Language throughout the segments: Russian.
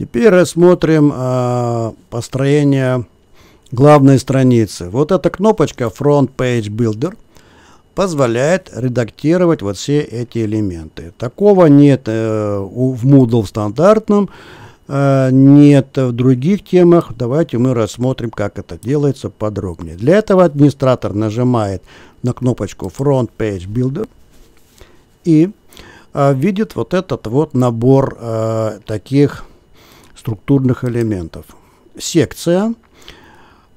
Теперь рассмотрим э, построение главной страницы. Вот эта кнопочка Front Page Builder позволяет редактировать вот все эти элементы. Такого нет э, в Moodle в стандартном, э, нет в других темах. Давайте мы рассмотрим, как это делается подробнее. Для этого администратор нажимает на кнопочку Front Page Builder и э, видит вот этот вот набор э, таких структурных элементов. Секция,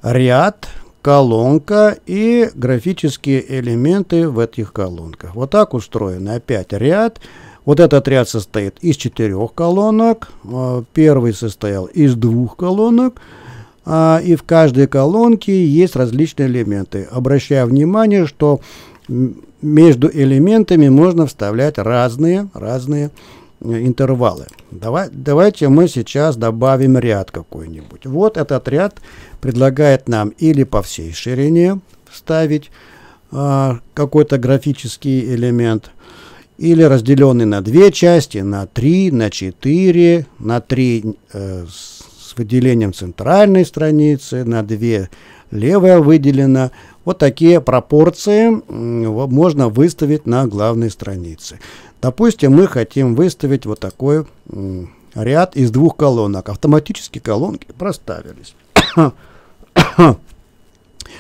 ряд, колонка и графические элементы в этих колонках. Вот так устроен опять ряд. Вот этот ряд состоит из четырех колонок. Э, первый состоял из двух колонок. А, и в каждой колонке есть различные элементы. Обращаю внимание, что между элементами можно вставлять разные, разные элементы Э, интервалы. Давай, давайте мы сейчас добавим ряд какой-нибудь. Вот этот ряд предлагает нам или по всей ширине вставить э, какой-то графический элемент, или разделенный на две части, на три, на четыре, на три э, с выделением центральной страницы, на две левая выделена, вот такие пропорции можно выставить на главной странице. Допустим, мы хотим выставить вот такой ряд из двух колонок. Автоматически колонки проставились.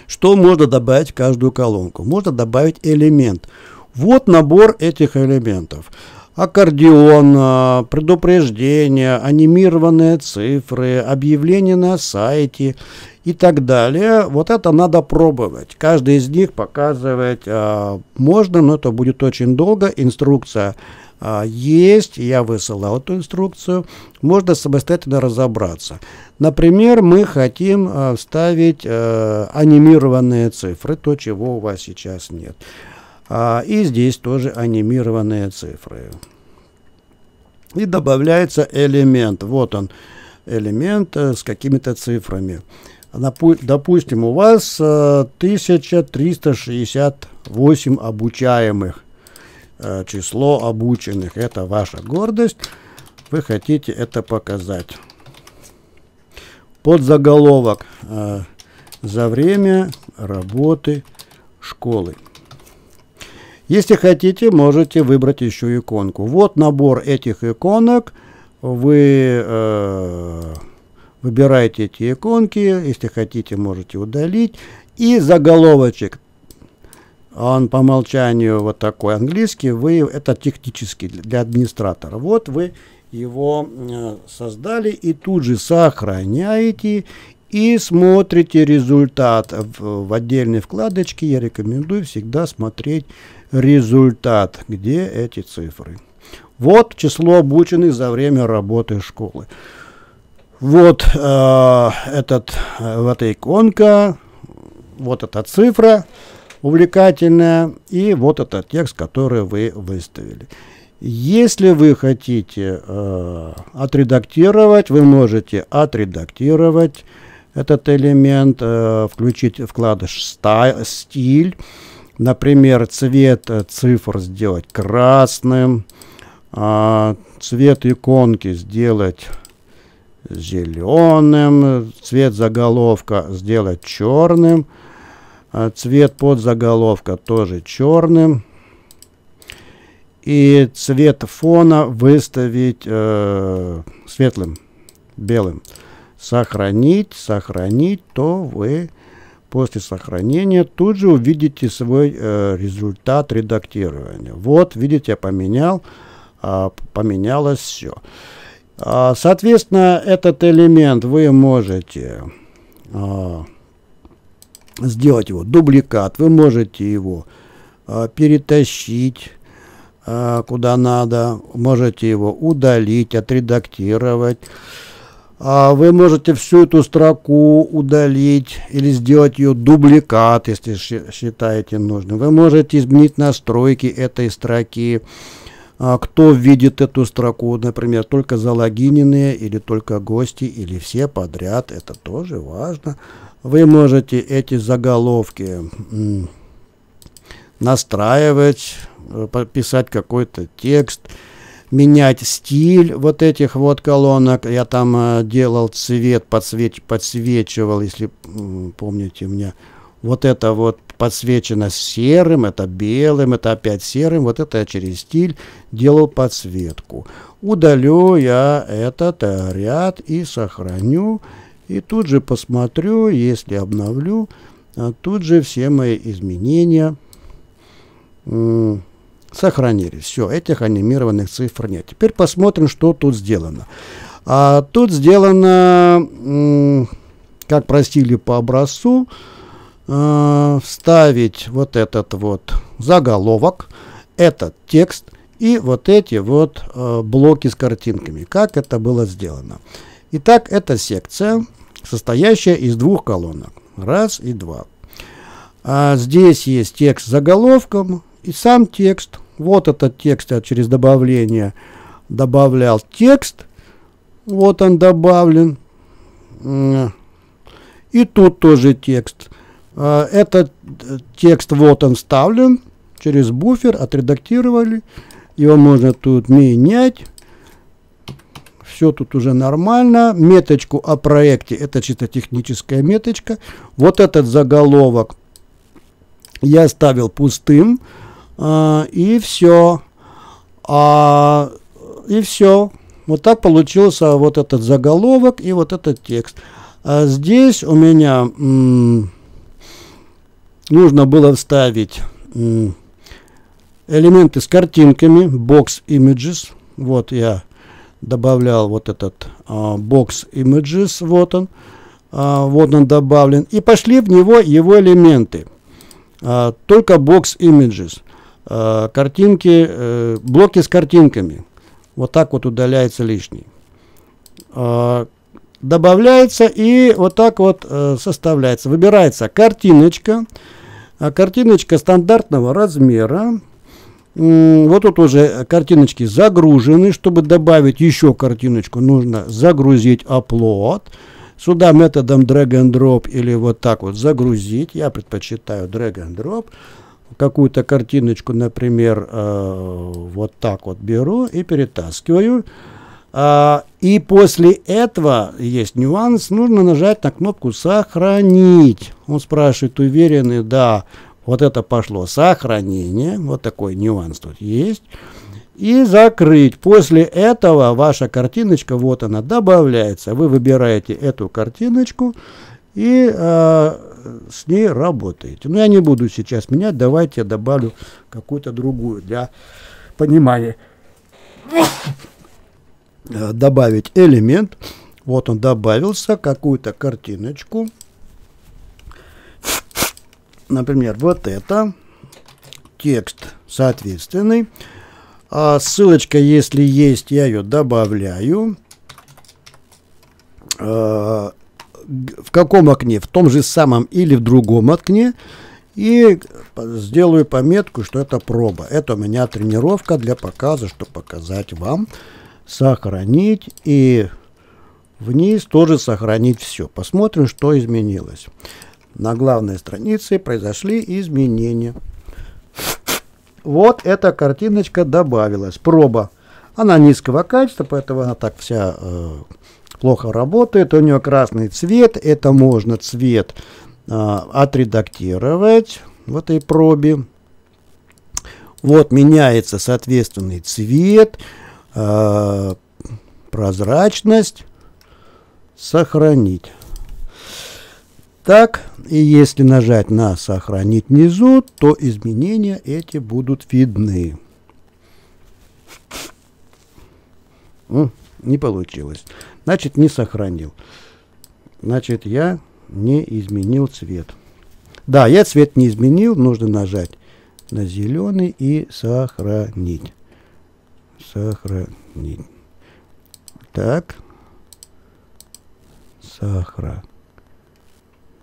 Что можно добавить в каждую колонку? Можно добавить элемент. Вот набор этих элементов аккордеон, а, предупреждения, анимированные цифры, объявления на сайте и так далее. Вот это надо пробовать. Каждый из них показывать э, можно, но это будет очень долго. Инструкция э, есть, я высылал эту инструкцию. Можно самостоятельно разобраться. Например, мы хотим э, вставить э, анимированные цифры, то, чего у вас сейчас нет. А, и здесь тоже анимированные цифры. И добавляется элемент. Вот он, элемент э, с какими-то цифрами. Допустим, у вас 1368 э, обучаемых. Э, число обученных. Это ваша гордость. Вы хотите это показать. под заголовок За время работы школы. Если хотите, можете выбрать еще иконку. Вот набор этих иконок. Вы э, выбираете эти иконки. Если хотите, можете удалить. И заголовочек. Он по умолчанию вот такой английский. Вы, это технический для администратора. Вот вы его э, создали и тут же сохраняете и смотрите результат в отдельной вкладочке. Я рекомендую всегда смотреть результат. Где эти цифры? Вот число обученных за время работы школы. Вот э, этот, э, вот эта иконка, вот эта цифра увлекательная и вот этот текст, который вы выставили. Если вы хотите э, отредактировать, вы можете отредактировать этот элемент, э, включить вкладыш стиль Например, цвет э, цифр сделать красным, а, цвет иконки сделать зеленым, цвет заголовка сделать черным, а, цвет подзаголовка тоже черным и цвет фона выставить э, светлым, белым. Сохранить, сохранить, то вы После сохранения тут же увидите свой э, результат редактирования. Вот, видите, я поменял, э, поменялось все. Э, а, соответственно, этот элемент вы можете э, сделать его дубликат, вы можете его э, перетащить куда надо, можете его удалить, отредактировать. А вы можете всю эту строку удалить или сделать ее дубликат, если считаете нужным. Вы можете изменить настройки этой строки. А кто видит эту строку, например, только залогиненные или только гости или все подряд, это тоже важно. Вы можете эти заголовки настраивать, э, писать какой-то текст, менять стиль вот этих вот колонок. Я там э, делал цвет, подсвеч, подсвечивал, если помните меня, вот это вот подсвечено серым, это белым, это опять серым, вот это я через стиль делал подсветку. Удалю я этот э, ряд и сохраню, и тут же посмотрю, если обновлю, э, тут же все мои изменения Сохранили. Все, этих анимированных цифр нет. Теперь посмотрим, что тут сделано. А тут сделано, как просили по образцу, э, вставить вот этот вот заголовок, этот текст и вот эти вот э, блоки с картинками. Как это было сделано? Итак, это секция, состоящая из двух колонок. Раз и два. А здесь есть текст с заголовком и сам текст. Вот этот текст я через добавление добавлял текст. Вот он добавлен. И тут тоже текст. А, этот э, текст вот он вставлен через буфер, отредактировали. Его можно тут менять. Все тут уже нормально. Меточку о проекте. Это чисто техническая меточка. Вот этот заголовок я оставил пустым и все. А, и все. А, вот так получился вот этот заголовок и вот этот текст. А здесь у меня нужно было вставить элементы с картинками, box images. Вот я добавлял вот этот а, box images, вот он. А, вот он добавлен. И пошли в него его элементы. А, только box images э, картинки, э, блоки с картинками. Вот так вот удаляется лишний. Э, добавляется и вот так вот э, составляется. Выбирается картиночка. А картиночка стандартного размера. Вот тут уже картиночки загружены. Чтобы добавить еще картиночку, нужно загрузить upload. Сюда методом drag and drop или вот так вот загрузить. Я предпочитаю drag and drop какую-то картиночку, например, э, вот так вот беру и перетаскиваю. Э, и после этого есть нюанс, нужно нажать на кнопку «Сохранить». Он спрашивает, уверены, да, вот это пошло сохранение, вот такой нюанс тут есть. И закрыть. После этого ваша картиночка, вот она, добавляется. Вы выбираете эту картиночку и э, с ней работаете. Но я не буду сейчас менять, давайте я добавлю какую-то другую для понимания. Э, добавить элемент. Вот он добавился, какую-то картиночку. Например, вот это. Текст соответственный. А ссылочка, если есть, я ее добавляю. Э, каком окне, в том же самом или в другом окне, и сделаю пометку, что это проба. Это у меня тренировка для показа, чтобы показать вам. Сохранить и вниз тоже сохранить все. Посмотрим, что изменилось. На главной странице произошли изменения. Вот эта картиночка добавилась. Проба. Она низкого качества, поэтому она так вся э, плохо работает, у нее красный цвет, это можно цвет а, отредактировать в этой пробе. Вот меняется соответственный цвет, а, прозрачность, сохранить. Так, и если нажать на «Сохранить внизу», то изменения эти будут видны. Не получилось. Значит, не сохранил. Значит, я не изменил цвет. Да, я цвет не изменил. Нужно нажать на зеленый и сохранить. Сохранить. Так. Сахара.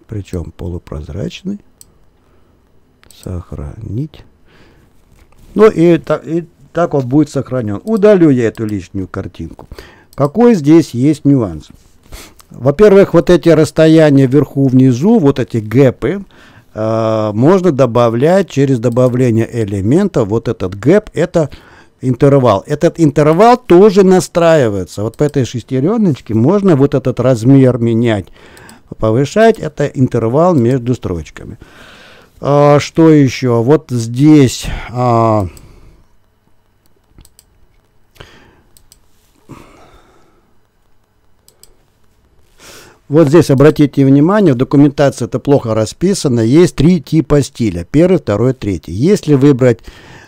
Причем полупрозрачный. Сохранить. Ну и, и так вот будет сохранен. Удалю я эту лишнюю картинку. Какой здесь есть нюанс? Во-первых, вот эти расстояния вверху-внизу, вот эти гэпы, э, можно добавлять через добавление элемента. Вот этот гэп, это интервал. Этот интервал тоже настраивается. Вот по этой шестереночке можно вот этот размер менять, повышать. Это интервал между строчками. Э, что еще? Вот здесь... Э, Вот здесь обратите внимание, в документации это плохо расписано, есть три типа стиля, первый, второй, третий. Если выбрать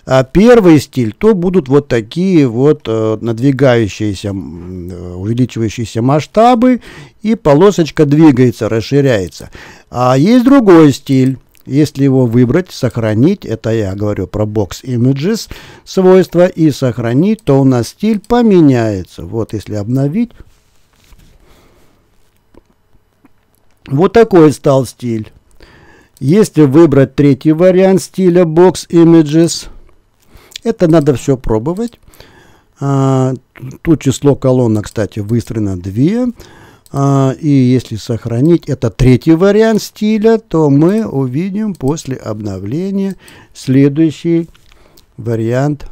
а, первый стиль, то будут вот такие вот э, надвигающиеся, э, увеличивающиеся масштабы, и полосочка двигается, расширяется. А есть другой стиль. Если его выбрать, сохранить, это я говорю про Box Images свойства, и сохранить, то у нас стиль поменяется. Вот если обновить, Вот такой стал стиль. Если выбрать третий вариант стиля Box Images, это надо все пробовать. А, тут число колонок, кстати, выстроено 2. А, и если сохранить это третий вариант стиля, то мы увидим после обновления следующий вариант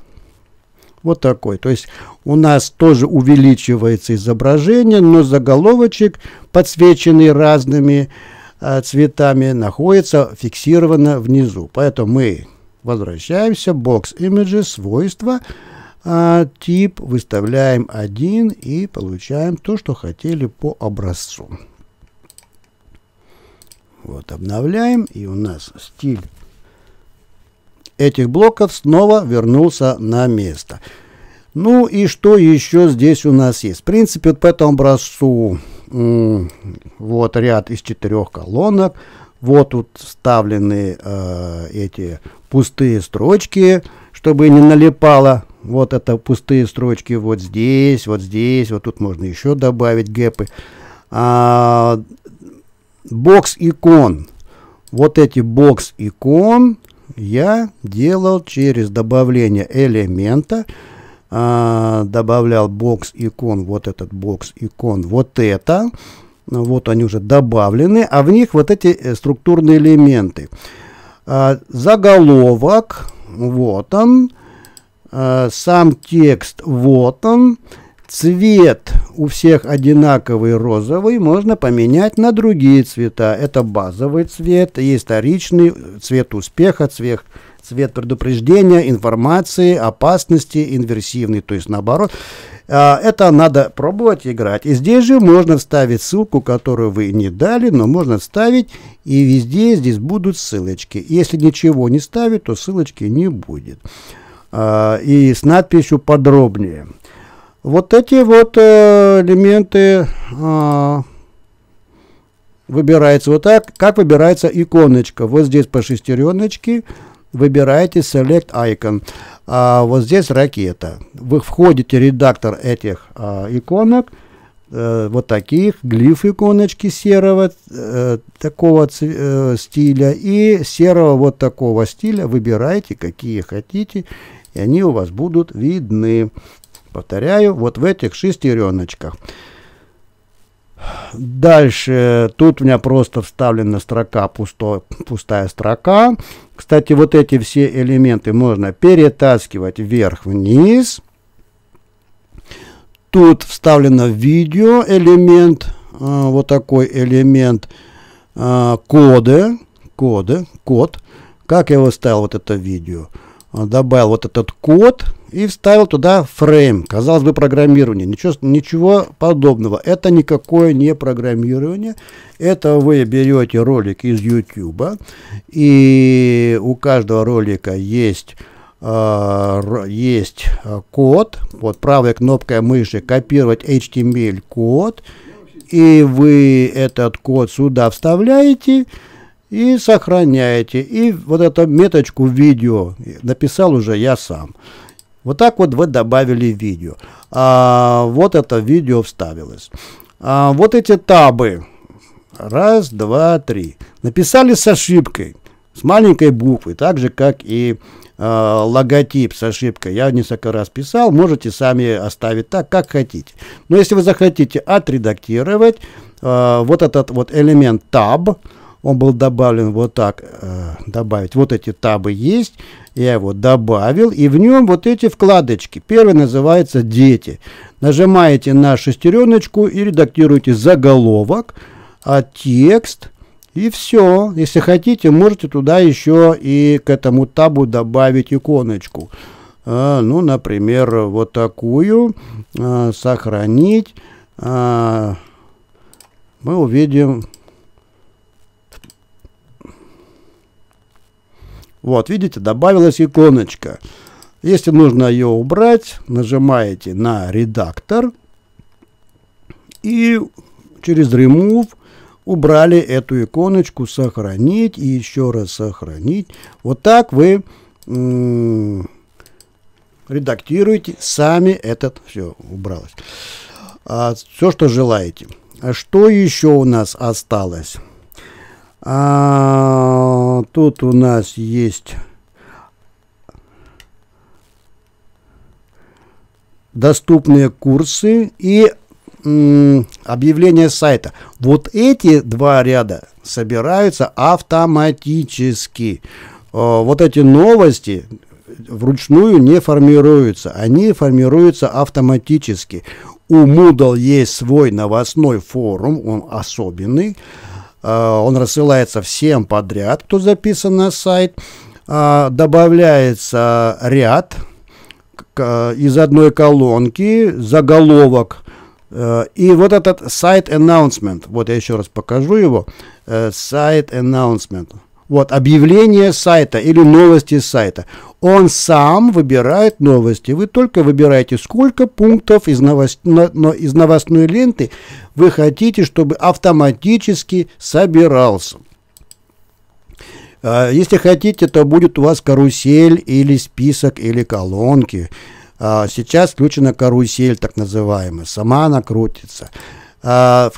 вот такой. То есть у нас тоже увеличивается изображение, но заголовочек, подсвеченный разными э, цветами, находится фиксированно внизу. Поэтому мы возвращаемся, Box Images, свойства, э, тип, выставляем один и получаем то, что хотели по образцу. Вот обновляем, и у нас стиль этих блоков снова вернулся на место. Ну и что еще здесь у нас есть? В принципе, вот по этому образцу вот ряд из четырех колонок. Вот тут вставлены э, эти пустые строчки, чтобы не налипало. Вот это пустые строчки вот здесь, вот здесь. Вот тут можно еще добавить гэпы. А, бокс икон. Вот эти бокс икон я делал через добавление элемента, а, добавлял бокс икон, вот этот бокс икон, вот это, вот они уже добавлены, а в них вот эти э, структурные элементы. А, заголовок, вот он, а, сам текст, вот он, цвет у всех одинаковый розовый, можно поменять на другие цвета. Это базовый цвет, есть вторичный цвет успеха, цвет, цвет предупреждения, информации, опасности, инверсивный, то есть наоборот. А, это надо пробовать играть. И здесь же можно вставить ссылку, которую вы не дали, но можно вставить, и везде здесь будут ссылочки. Если ничего не ставить, то ссылочки не будет. А, и с надписью подробнее. Вот эти вот э, элементы а, выбираются вот так, как выбирается иконочка. Вот здесь по шестереночке выбираете Select Icon. А вот здесь ракета. Вы входите в редактор этих а, иконок, э, вот таких, глиф иконочки серого э, такого э, стиля и серого вот такого стиля. Выбирайте, какие хотите, и они у вас будут видны. Повторяю, вот в этих шестереночках. Дальше, тут у меня просто вставлена строка, пусто, пустая строка. Кстати, вот эти все элементы можно перетаскивать вверх-вниз. Тут вставлено видео элемент, а, вот такой элемент а, коды, коды, код. Как я его ставил, вот это видео? А, добавил вот этот код и вставил туда фрейм. Казалось бы, программирование. Ничего, ничего подобного. Это никакое не программирование. Это вы берете ролик из YouTube, и у каждого ролика есть а, есть а, код, вот правой кнопкой мыши копировать HTML код, и вы этот код сюда вставляете, и сохраняете. И вот эту меточку видео написал уже я сам. Вот так вот вы добавили видео. А вот это видео вставилось. А вот эти табы. Раз, два, три. Написали с ошибкой. С маленькой буквы. Так же, как и э, логотип с ошибкой. Я несколько раз писал. Можете сами оставить так, как хотите. Но если вы захотите отредактировать э, вот этот вот элемент таб, он был добавлен вот так, э, добавить. Вот эти табы есть, я его добавил, и в нем вот эти вкладочки. Первый называется «Дети». Нажимаете на шестереночку и редактируете заголовок, а текст – и все. Если хотите, можете туда еще и к этому табу добавить иконочку. А, ну, например, вот такую. А, сохранить. А, мы увидим Вот, видите, добавилась иконочка. Если нужно ее убрать, нажимаете на редактор и через remove убрали эту иконочку сохранить и еще раз сохранить. Вот так вы редактируете сами этот все убралось. А, все, что желаете. А что еще у нас осталось? А, тут у нас есть доступные курсы и объявление сайта. Вот эти два ряда собираются автоматически. А, вот эти новости вручную не формируются, они формируются автоматически. У Moodle есть свой новостной форум, он особенный, Э, он рассылается всем подряд, кто записан на сайт. Э, добавляется ряд э, из одной колонки, заголовок. И вот этот сайт announcement, вот я еще раз покажу его, сайт announcement – вот, объявление сайта или новости сайта. Он сам выбирает новости. Вы только выбираете, сколько пунктов из, новост... но из новостной ленты вы хотите, чтобы автоматически собирался. А, если хотите, то будет у вас карусель или список или колонки. А, сейчас включена карусель, так называемая. Сама она крутится. А,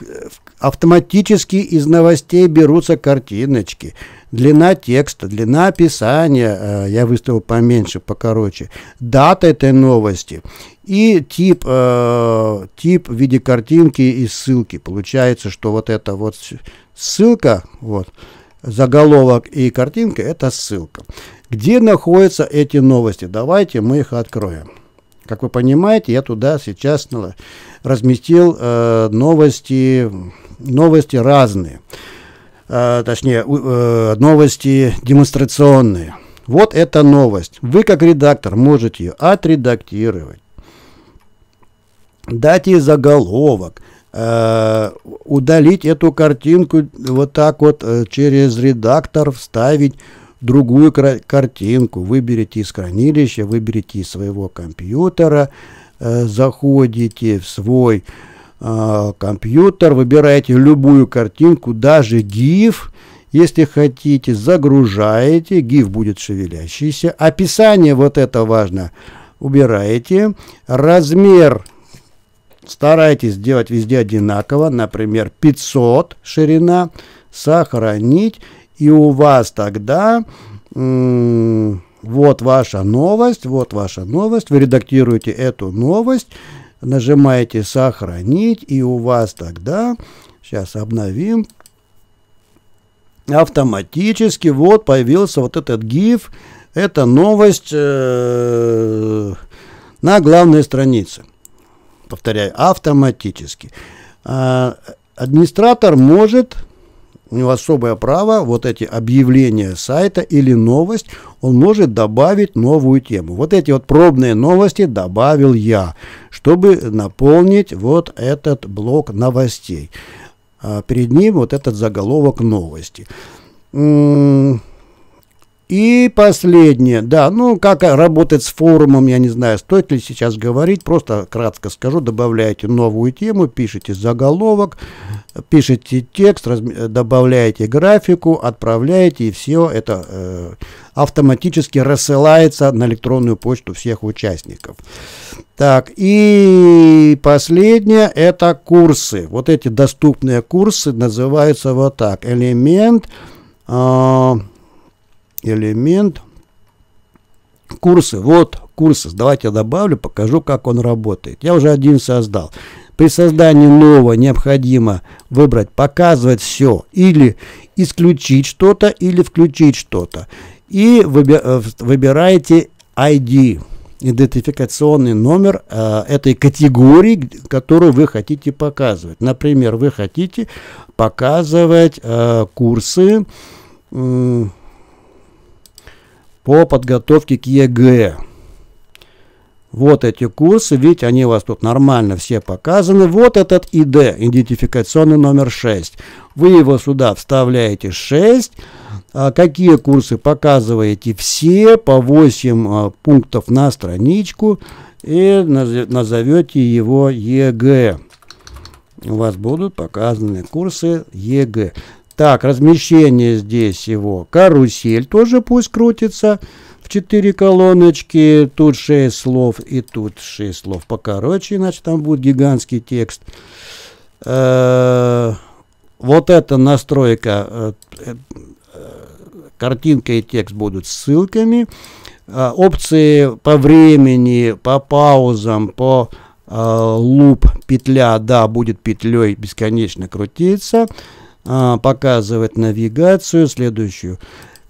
автоматически из новостей берутся картиночки. Длина текста, длина описания, э, я выставил поменьше, покороче. Дата этой новости и тип, э, тип в виде картинки и ссылки. Получается, что вот эта вот ссылка, вот, заголовок и картинка – это ссылка. Где находятся эти новости? Давайте мы их откроем. Как вы понимаете, я туда сейчас разместил э, новости, новости разные э, точнее, э, новости демонстрационные. Вот эта новость. Вы как редактор можете ее отредактировать, дать ей заголовок, э, удалить эту картинку вот так вот э, через редактор, вставить другую картинку. Выберите из хранилища, выберите из своего компьютера, э, заходите в свой Э, компьютер, выбираете любую картинку, даже GIF, если хотите, загружаете, GIF будет шевелящийся, описание, вот это важно, убираете, размер старайтесь сделать везде одинаково, например, 500 ширина, сохранить, и у вас тогда вот ваша новость, вот ваша новость, вы редактируете эту новость, нажимаете «Сохранить», и у вас тогда, сейчас обновим, автоматически вот появился вот этот GIF, это новость э, на главной странице. Повторяю, автоматически. А, администратор может у него особое право вот эти объявления сайта или новость, он может добавить новую тему. Вот эти вот пробные новости добавил я, чтобы наполнить вот этот блок новостей. А перед ним вот этот заголовок новости. И последнее, да, ну как работать с форумом, я не знаю, стоит ли сейчас говорить, просто кратко скажу, добавляете новую тему, пишите заголовок, пишите текст, раз, э, добавляете графику, отправляете и все это э, автоматически рассылается на электронную почту всех участников. Так, и последнее это курсы. Вот эти доступные курсы называются вот так. Элемент... Э, элемент курсы. Вот курсы. Давайте я добавлю, покажу, как он работает. Я уже один создал. При создании нового необходимо выбрать «Показывать все» или «Исключить что-то» или «Включить что-то». И э, выбираете ID, идентификационный номер э, этой категории, которую вы хотите показывать. Например, вы хотите показывать э, курсы... Э, по подготовке к ЕГЭ. Вот эти курсы, видите, они у вас тут нормально все показаны. Вот этот ИД, идентификационный номер 6. Вы его сюда вставляете 6. А какие курсы показываете все по 8 а, пунктов на страничку и назовете его ЕГЭ. У вас будут показаны курсы ЕГЭ. Так, размещение здесь его. Карусель тоже пусть крутится в четыре колоночки. Тут шесть слов и тут шесть слов покороче, иначе там будет гигантский текст. Э, вот эта настройка, э, э, картинка и текст будут ссылками. Опции по времени, по паузам, по луп, петля, да, будет петлей бесконечно крутиться. А, показывает навигацию следующую.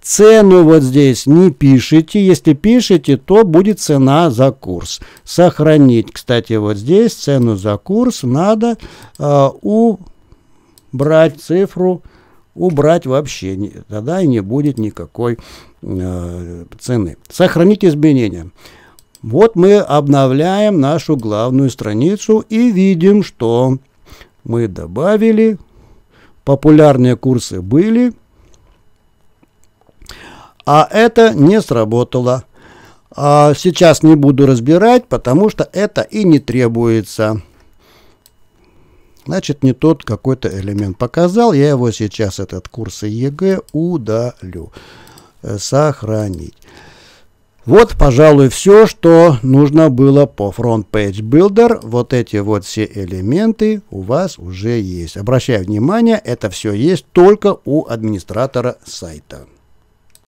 Цену вот здесь не пишите. Если пишете, то будет цена за курс. Сохранить, кстати, вот здесь цену за курс надо э, убрать цифру, убрать вообще. Тогда и не будет никакой э, цены. Сохранить изменения. Вот мы обновляем нашу главную страницу и видим, что мы добавили популярные курсы были, а это не сработало. А сейчас не буду разбирать, потому что это и не требуется. Значит, не тот какой-то элемент показал. Я его сейчас, этот курс ЕГЭ, удалю. Сохранить. Вот, пожалуй, все, что нужно было по Front Page Builder. Вот эти вот все элементы у вас уже есть. Обращаю внимание, это все есть только у администратора сайта.